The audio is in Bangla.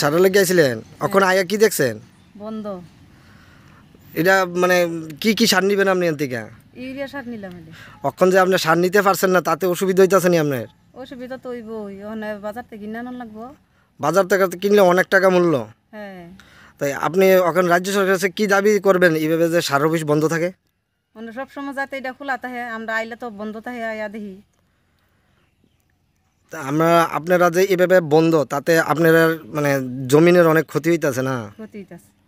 সারালে গিয়েছিলেন এখন হ্যাঁ। আয়া কি দেখছেন বন্ধ এটা মানে কি কি সার নিবেন আপনি এখান থেকে ইউরিয়া সার নিলাম এখন যে আপনি সার নিতে পারছেন না তাতে অসুবিধা হইতাছে নি আপনার অসুবিধা তো হইবই ওখানে বাজার থেকে কিনে আনার লাগবো বাজার থেকে কিনলে অনেক টাকা মূল্য হ্যাঁ তাই আপনি এখন রাজ্য সরকার কাছে কি দাবি করবেন এইভাবে যে সার অফিস বন্ধ থাকে মানে সব সময় যাতে এটা খোলা থাকে আমরা আইলে তো বন্ধ থাকে আয়া দেখি আমরা আপনারা যে এভাবে বন্ধ তাতে আপনারা মানে জমিনের অনেক ক্ষতি হইতাছে না ক্ষতি